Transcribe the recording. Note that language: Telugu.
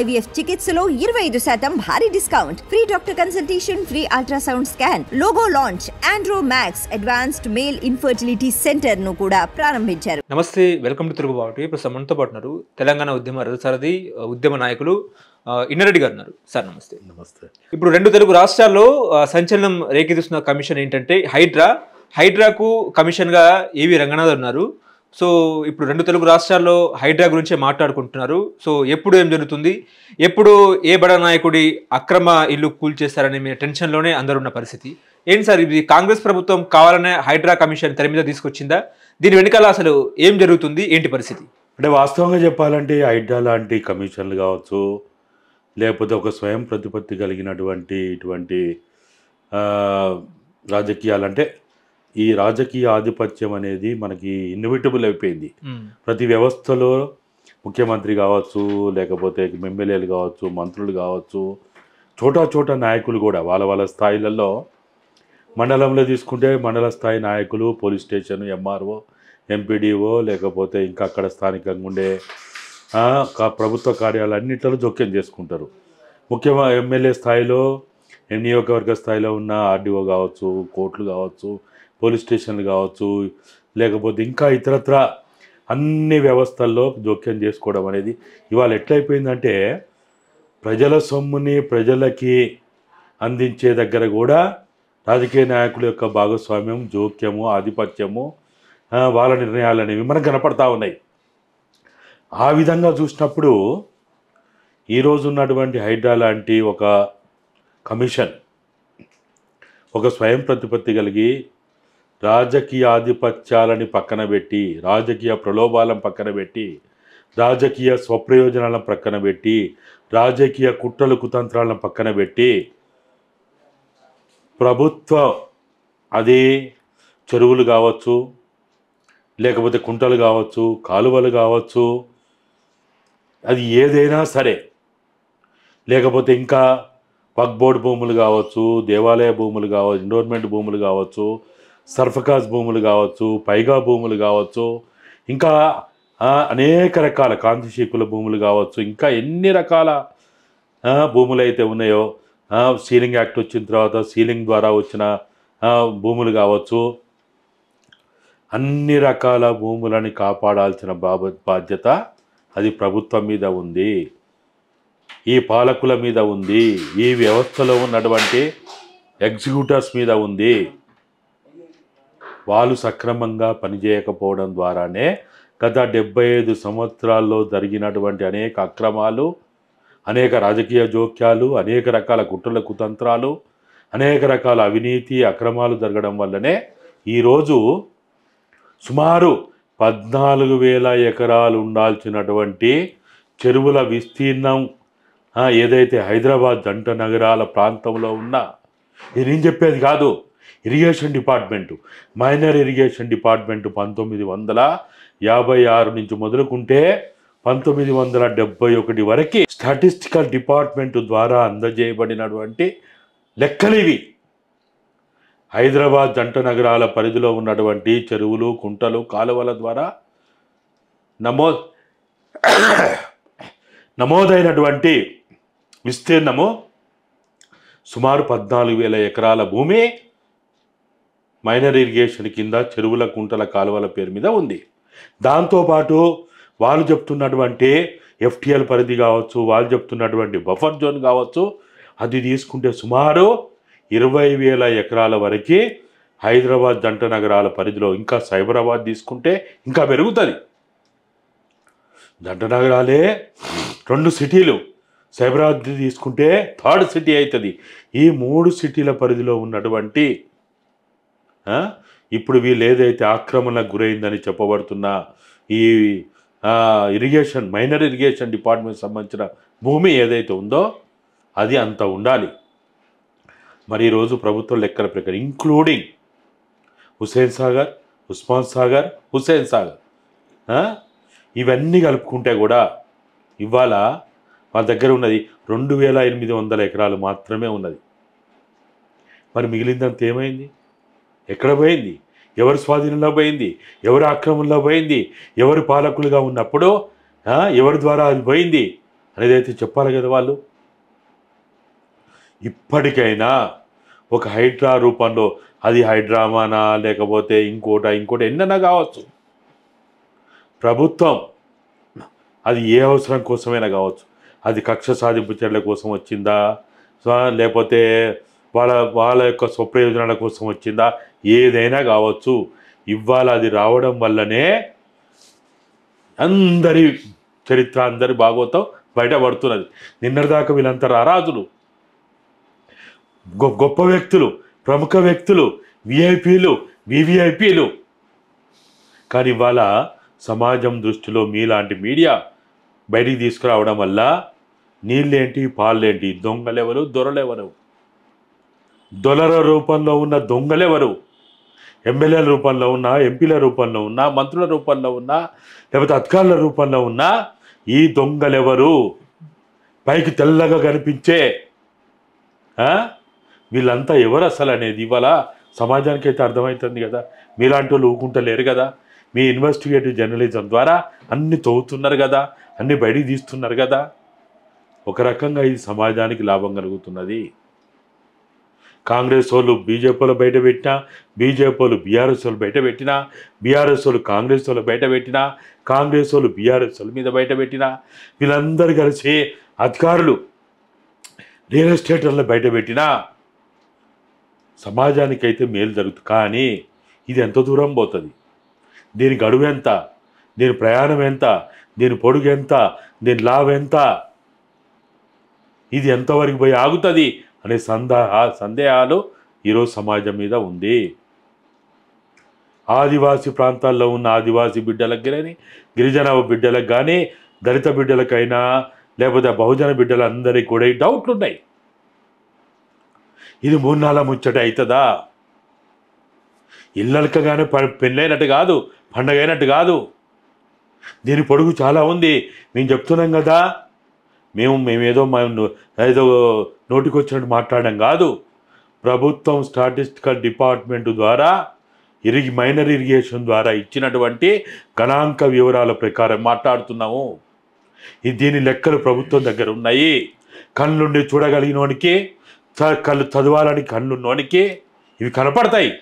ఐవీఎఫ్ చికిత్సలో ఇరవై ఐదు శాతం భారీ discount free doctor consultation free ultrasound scan logo launch Andro Max advanced male infertility centre ను కూడా ప్రారంభించారు నమస్తే వెల్కమ్ టు తెలుగు బాబు ఇప్పుడు సమన్తో పాటున్నారు తెలంగాణ ఉద్యమ రథసారథి ఉద్యమ నాయకులు ఇన్నరెడ్డి గారు ఉన్నారు సార్ నమస్తే నమస్తే ఇప్పుడు రెండు తెలుగు రాష్ట్రాల్లో సంచలనం రేకెత్తిస్తున్న కమిషన్ ఏంటంటే హైడ్రా హైడ్రాకు కమిషన్గా ఏవి రంగనాథ్ ఉన్నారు సో ఇప్పుడు రెండు తెలుగు రాష్ట్రాల్లో హైడ్రా గురించే మాట్లాడుకుంటున్నారు సో ఎప్పుడు ఏం జరుగుతుంది ఎప్పుడు ఏ బడ నాయకుడి అక్రమ ఇల్లు కూల్చేస్తారనే మీ టెన్షన్లోనే అందరున్న పరిస్థితి ఏంటి సార్ ఇది కాంగ్రెస్ ప్రభుత్వం కావాలనే హైడ్రా కమిషన్ తెర మీద తీసుకొచ్చిందా దీని వెనుకాల అసలు ఏం జరుగుతుంది ఏంటి పరిస్థితి అంటే వాస్తవంగా చెప్పాలంటే హైడ్రా లాంటి కమిషన్లు కావచ్చు లేకపోతే ఒక స్వయం ప్రతిపత్తి కలిగినటువంటి ఇటువంటి రాజకీయాలంటే ఈ రాజకీయ ఆధిపత్యం అనేది మనకి ఇన్విటబుల్ అయిపోయింది ప్రతి వ్యవస్థలో ముఖ్యమంత్రి కావచ్చు లేకపోతే ఎమ్మెల్యేలు కావచ్చు మంత్రులు కావచ్చు చోటా చోట నాయకులు కూడా వాళ్ళ వాళ్ళ స్థాయిలలో మండలంలో తీసుకుంటే మండల స్థాయి నాయకులు పోలీస్ స్టేషన్ ఎంఆర్ఓ ఎంపీడీఓ లేకపోతే ఇంకా అక్కడ స్థానికంగా ఉండే ప్రభుత్వ కార్యాలన్నింటిలో జోక్యం చేసుకుంటారు ముఖ్య ఎమ్మెల్యే స్థాయిలో నియోజకవర్గ స్థాయిలో ఉన్న ఆర్డీఓ కావచ్చు కోర్టులు కావచ్చు పోలీస్ స్టేషన్లు కావచ్చు లేకపోతే ఇంకా ఇతరత్ర అన్ని వ్యవస్థల్లో జోక్యం చేసుకోవడం అనేది ఇవాళ ఎట్లయిపోయిందంటే ప్రజల సొమ్ముని ప్రజలకి అందించే దగ్గర కూడా రాజకీయ నాయకుల యొక్క భాగస్వామ్యం జోక్యము ఆధిపత్యము వాళ్ళ నిర్ణయాలు అనేవి మనకు కనపడతా ఉన్నాయి ఆ విధంగా చూసినప్పుడు ఈరోజు ఉన్నటువంటి హైడ్రా లాంటి ఒక కమిషన్ ఒక స్వయం ప్రతిపత్తి కలిగి రాజకీయాధిపత్యాలని పక్కన పెట్టి రాజకీయ ప్రలోభాలను పక్కన పెట్టి రాజకీయ స్వప్రయోజనాలను పక్కన పెట్టి రాజకీయ కుట్రలు కుతంత్రాలను పక్కన పెట్టి ప్రభుత్వ అదే చెరువులు కావచ్చు లేకపోతే కుంటలు కావచ్చు కాలువలు కావచ్చు అది ఏదైనా సరే లేకపోతే ఇంకా పక్బోర్డ్ భూములు కావచ్చు దేవాలయ భూములు కావచ్చు ఎండోర్మెంట్ భూములు కావచ్చు సర్ఫకాజ్ భూములు కావచ్చు పైగా భూములు కావచ్చు ఇంకా అనేక రకాల కాంతిశీకుల భూములు కావచ్చు ఇంకా ఎన్ని రకాల భూములు అయితే ఉన్నాయో సీలింగ్ యాక్ట్ వచ్చిన తర్వాత సీలింగ్ ద్వారా వచ్చిన భూములు కావచ్చు అన్ని రకాల భూములని కాపాడాల్సిన బాధ్యత అది ప్రభుత్వం మీద ఉంది ఈ పాలకుల మీద ఉంది ఈ వ్యవస్థలో ఉన్నటువంటి ఎగ్జిక్యూటర్స్ మీద ఉంది వాళ్ళు సక్రమంగా పనిచేయకపోవడం ద్వారానే గత డెబ్బై ఐదు సంవత్సరాల్లో జరిగినటువంటి అనేక అక్రమాలు అనేక రాజకీయ జోక్యాలు అనేక రకాల కుట్రల కుతంత్రాలు అనేక రకాల అవినీతి అక్రమాలు జరగడం వల్లనే ఈరోజు సుమారు పద్నాలుగు వేల ఎకరాలు ఉండాల్సినటువంటి చెరువుల విస్తీర్ణం ఏదైతే హైదరాబాద్ జంట నగరాల ప్రాంతంలో ఉన్నా ఇది నేను చెప్పేది కాదు irrigation department minor irrigation department పంతొమ్మిది వందల యాభై ఆరు నుంచి మొదలుకుంటే పంతొమ్మిది వందల డెబ్బై ఒకటి వరకు స్టాటిస్టికల్ డిపార్ట్మెంటు ద్వారా అందజేయబడినటువంటి లెక్కలివి హైదరాబాద్ జంట నగరాల పరిధిలో ఉన్నటువంటి చెరువులు కుంటలు కాలువల ద్వారా నమో నమోదైనటువంటి విస్తీర్ణము సుమారు పద్నాలుగు వేల ఎకరాల భూమి మైనర్ ఇరిగేషన్ కింద చెరువుల కుంటల కాలువల పేరు మీద ఉంది దాంతోపాటు వాళ్ళు చెప్తున్నటువంటి ఎఫ్టీఎల్ పరిధి కావచ్చు వాళ్ళు చెప్తున్నటువంటి బఫర్ జోన్ కావచ్చు అది తీసుకుంటే సుమారు ఇరవై వేల ఎకరాల వరకు హైదరాబాద్ జంట నగరాల పరిధిలో ఇంకా సైబరాబాద్ తీసుకుంటే ఇంకా పెరుగుతుంది జంట నగరాలే రెండు సిటీలు సైబరాబాద్ తీసుకుంటే థర్డ్ సిటీ అవుతుంది ఈ మూడు సిటీల పరిధిలో ఉన్నటువంటి ఇప్పుడు వీళ్ళు ఏదైతే ఆక్రమణకు గురైందని చెప్పబడుతున్న ఈ ఇరిగేషన్ మైనర్ ఇరిగేషన్ డిపార్ట్మెంట్ సంబంధించిన భూమి ఏదైతే ఉందో అది అంత ఉండాలి మరి ఈరోజు ప్రభుత్వం లెక్కల ప్రకారం ఇంక్లూడింగ్ హుసేన్ సాగర్ ఉస్మాన్ సాగర్ హుసేన్ సాగర్ ఇవన్నీ కలుపుకుంటే కూడా ఇవాళ మా దగ్గర ఉన్నది రెండు వేల ఎనిమిది వందల ఎకరాలు మాత్రమే ఉన్నది మరి మిగిలిందంత ఏమైంది ఎక్కడ పోయింది ఎవరు స్వాధీనంలో పోయింది ఎవరు ఆక్రమణలో పోయింది ఎవరు పాలకులుగా ఉన్నప్పుడు ఎవరి ద్వారా అది పోయింది అనేది అయితే చెప్పాలి కదా వాళ్ళు ఇప్పటికైనా ఒక హైడ్రా రూపంలో అది హైడ్రామానా లేకపోతే ఇంకోట ఇంకోట ఎన్నైనా కావచ్చు ప్రభుత్వం అది ఏ అవసరం కోసమైనా కావచ్చు అది కక్ష సాధింపు చర్యల కోసం వచ్చిందా లేకపోతే వాళ్ళ వాళ్ళ యొక్క స్వప్రయోజనాల కోసం వచ్చిందా ఏదైనా కావచ్చు ఇవాళ అది రావడం వల్లనే అందరి చరిత్ర అందరి భాగవతం బయటపడుతున్నది నిన్నటిదాకా వీళ్ళంతా రారాజులు గొప్ప వ్యక్తులు ప్రముఖ వ్యక్తులు విఐపీలు వివిఐపీలు కానీ ఇవాళ సమాజం దృష్టిలో మీలాంటి మీడియా బయటికి తీసుకురావడం వల్ల నీళ్ళేంటి పాళ్ళేంటి దొంగలెవరు దొరలెవరు దొలర రూపంలో ఉన్న దొంగలెవరు ఎమ్మెల్యేల రూపంలో ఉన్నా ఎంపీల రూపంలో ఉన్నా మంత్రుల రూపంలో ఉన్నా లేకపోతే అధికారుల రూపంలో ఉన్నా ఈ దొంగలెవరు పైకి తెల్లగా కనిపించే వీళ్ళంతా ఎవరు అసలు అనేది ఇవాళ సమాజానికి అయితే అర్థమవుతుంది కదా మీలాంటి వాళ్ళు ఊకుంటలేరు కదా మీ ఇన్వెస్టిగేటివ్ జర్నలిజం ద్వారా అన్ని తవ్వుతున్నారు కదా అన్ని బయటికి తీస్తున్నారు కదా ఒక రకంగా ఇది సమాజానికి లాభం కలుగుతున్నది కాంగ్రెస్ వాళ్ళు బీజేపీలో బయట పెట్టినా బీజేపీ వాళ్ళు బీఆర్ఎస్ వాళ్ళు బయట పెట్టినా బీఆర్ఎస్ వాళ్ళు కాంగ్రెస్ వాళ్ళు బయట పెట్టినా కాంగ్రెస్ వాళ్ళు బీఆర్ఎస్ వాళ్ళ మీద బయట పెట్టినా వీళ్ళందరూ కలిసి అధికారులు రియల్ ఎస్టేటర్లు బయట పెట్టినా సమాజానికైతే మేలు జరుగుతుంది కానీ ఇది ఎంత దూరం పోతుంది దీని గడువు ఎంత దీని ప్రయాణం ఎంత దీని పొడుగు ఎంత దీని లాభ ఎంత ఇది ఎంతవరకు పోయి ఆగుతుంది అనే సందేహ సందేహాలు ఈరోజు సమాజం మీద ఉంది ఆదివాసీ ప్రాంతాల్లో ఉన్న ఆదివాసీ బిడ్డలకు కానీ గిరిజన బిడ్డలకు కానీ దళిత బిడ్డలకైనా లేకపోతే బహుజన బిడ్డలందరికీ కూడా డౌట్లు ఉన్నాయి ఇది మూన్నాళ్ళ ముచ్చట అవుతుందా ఇల్లలకగానే పెళ్ళైనట్టు కాదు పండగైనట్టు కాదు దీని పొడుగు చాలా ఉంది మేము చెప్తున్నాం కదా మేము మేమేదో ఏదో నోటికొచ్చినట్టు మాట్లాడడం కాదు ప్రభుత్వం స్టాటిస్టికల్ డిపార్ట్మెంట్ ద్వారా ఇరిగి మైనర్ ఇరిగేషన్ ద్వారా ఇచ్చినటువంటి గణాంక వివరాల ప్రకారం మాట్లాడుతున్నాము దీని లెక్కలు ప్రభుత్వం దగ్గర ఉన్నాయి కళ్ళుండి చూడగలిగినోనికి కళ్ళు చదవాలని కళ్ళున్నోనికి ఇవి కనపడతాయి